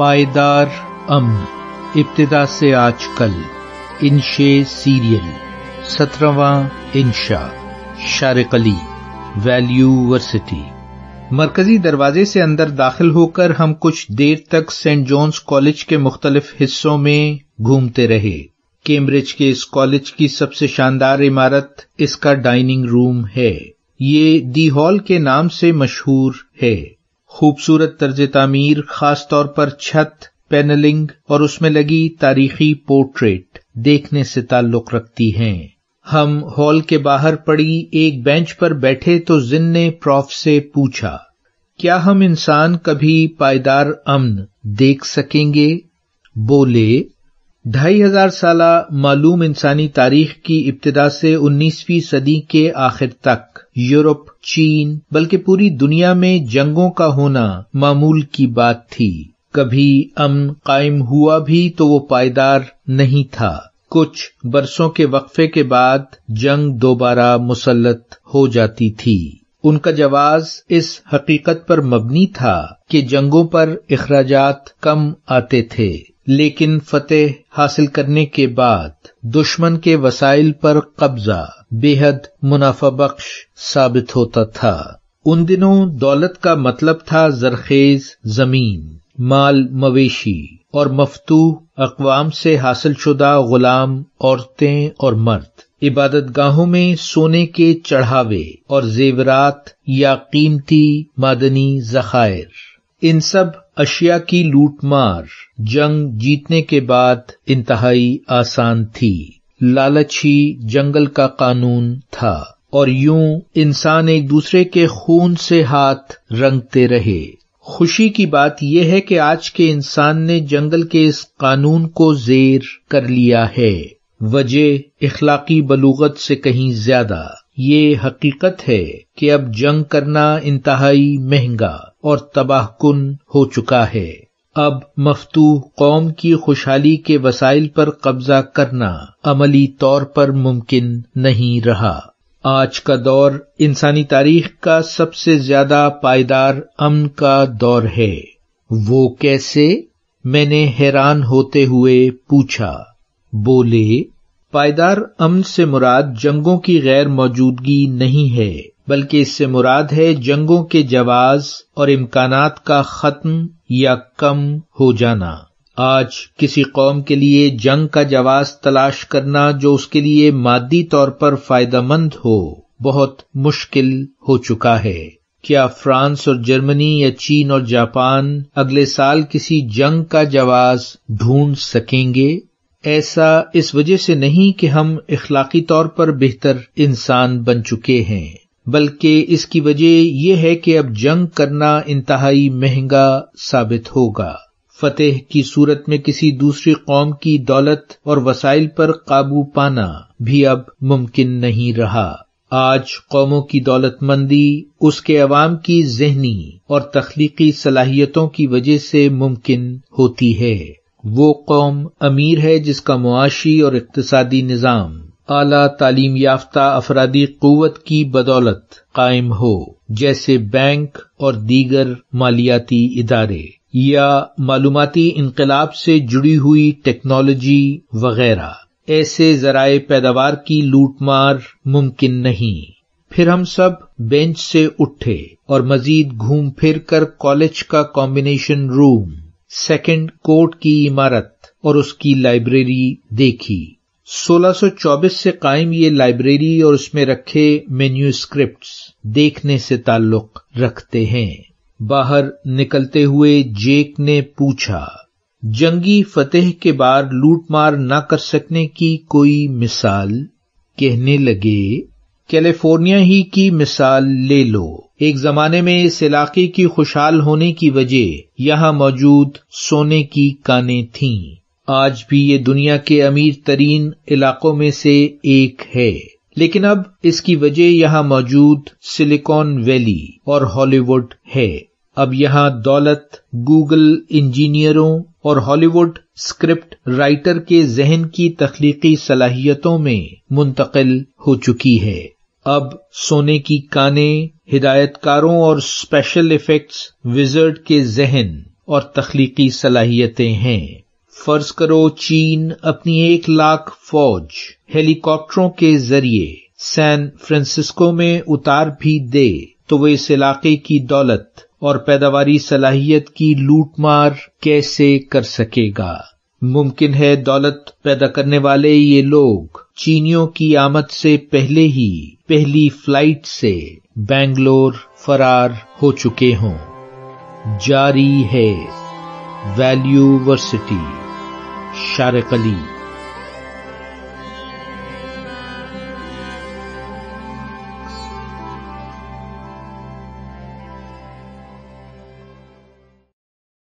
पायदार अम इब्तदा से आजकल इनशे सीरियल सत्रहवा इंशा शारकली वैल्यू वर्सिटी मरकजी दरवाजे से अंदर दाखिल होकर हम कुछ देर तक सेंट जॉन्स कॉलेज के मुख्तलिफ हिस्सों में घूमते रहे कैम्ब्रिज के इस कॉलेज की सबसे शानदार इमारत इसका डाइनिंग रूम है ये दी हॉल के नाम से मशहूर है खूबसूरत तर्ज तामीर खासतौर पर छत पैनलिंग और उसमें लगी तारीखी पोर्ट्रेट देखने से ताल्लुक रखती हैं हम हॉल के बाहर पड़ी एक बेंच पर बैठे तो जिन ने प्रॉफ से पूछा क्या हम इंसान कभी पायदार अमन देख सकेंगे बोले ढाई हजार साल मालूम इंसानी तारीख की इब्तदा से उन्नीसवीं सदी के आखिर तक यूरोप चीन बल्कि पूरी दुनिया में जंगों का होना मामूल की बात थी कभी अमन कायम हुआ भी तो वो पायदार नहीं था कुछ बरसों के वक्फे के बाद जंग दोबारा मुसलत हो जाती थी उनका जवाब इस हकीकत पर मबनी था कि जंगों पर अखराज कम आते थे लेकिन फतेह हासिल करने के बाद दुश्मन के वसाइल पर कब्जा बेहद मुनाफा बख्श साबित होता था उन दिनों दौलत का मतलब था जरखेज जमीन माल मवेशी और मफतू अकवाम से हासिल शुदा गुलाम औरतें और मर्द इबादत गाहों में सोने के चढ़ावे और जेवरात या कीमती मादनी जखायर इन सब अशिया की लूटमार जंग जीतने के बाद इंतहाई आसान थी लालच ही जंगल का कानून था और यूं इंसान एक दूसरे के खून से हाथ रंगते रहे खुशी की बात यह है कि आज के इंसान ने जंगल के इस कानून को जेर कर लिया है वजह इखलाकी बलूगत से कहीं ज्यादा ये हकीकत है कि अब जंग करना इंतहाई महंगा और तबाहकुन हो चुका है अब मफतू कौम की खुशहाली के वसाइल पर कब्जा करना अमली तौर पर मुमकिन नहीं रहा आज का दौर इंसानी तारीख का सबसे ज्यादा पायदार अमन का दौर है वो कैसे मैंने हैरान होते हुए पूछा बोले पायदार अमन से मुराद जंगों की गैर मौजूदगी नहीं है बल्कि इससे मुराद है जंगों के जवाज और इम्कान का खत्म या कम हो जाना आज किसी कौम के लिए जंग का जवाज तलाश करना जो उसके लिए मादी तौर पर फायदामंद हो बहुत मुश्किल हो चुका है क्या फ्रांस और जर्मनी या चीन और जापान अगले साल किसी जंग का जवाज ढूंढ सकेंगे ऐसा इस वजह से नहीं कि हम इखलाकी तौर पर बेहतर इंसान बन चुके हैं बल्कि इसकी वजह यह है कि अब जंग करना इंतहाई महंगा साबित होगा फतेह की सूरत में किसी दूसरी कौम की दौलत और वसाइल पर काबू पाना भी अब मुमकिन नहीं रहा आज कौमों की दौलतमंदी उसके अवाम की जहनी और तख्लीकी सलाहियतों की वजह से मुमकिन होती है वो कौम अमीर है जिसका मुआशी और इकतसादी निज़ाम आला तालीम याफ्ता अफरादी क़वत की बदौलत कायम हो जैसे बैंक और दीगर मालियाती इदारे या मालूमती इनकलाब से जुड़ी हुई टेक्नोलॉजी वगैरह ऐसे जराए पैदावार की लूटमार मुमकिन नहीं फिर हम सब बेंच से उठे और मजीद घूम फिर कर कॉलेज का कॉम्बिनेशन रूम सेकंड कोर्ट की इमारत और उसकी लाइब्रेरी देखी 1624 से कायम ये लाइब्रेरी और उसमें रखे मेन्यूस्क्रिप्ट्स देखने से ताल्लुक रखते हैं बाहर निकलते हुए जेक ने पूछा जंगी फतेह के बाद लूटमार न कर सकने की कोई मिसाल कहने लगे कैलिफोर्निया ही की मिसाल ले लो एक जमाने में इस इलाके की खुशहाल होने की वजह यहाँ मौजूद सोने की काने थीं आज भी ये दुनिया के अमीर तरीन इलाकों में से एक है लेकिन अब इसकी वजह यहाँ मौजूद सिलिकॉन वैली और हॉलीवुड है अब यहाँ दौलत गूगल इंजीनियरों और हॉलीवुड स्क्रिप्ट राइटर के जहन की तख्लीकी सलाहियतों में मुंतकिल हो चुकी है अब सोने की काने हिदायतकारों और स्पेशल इफेक्ट्स विजर्ड के जहन और तख्लीकी सलाहियतें हैं फर्ज करो चीन अपनी एक लाख फौज हेलीकॉप्टरों के जरिए सैन फ्रांसिस्को में उतार भी दे तो वे इस इलाके की दौलत और पैदावारी सलाहियत की लूटमार कैसे कर सकेगा मुमकिन है दौलत पैदा करने वाले ये लोग चीनियों की आमद से पहले ही पहली फ्लाइट से बैंगलोर फरार हो चुके हों जारी है वैल्यूवर्सिटी शारकली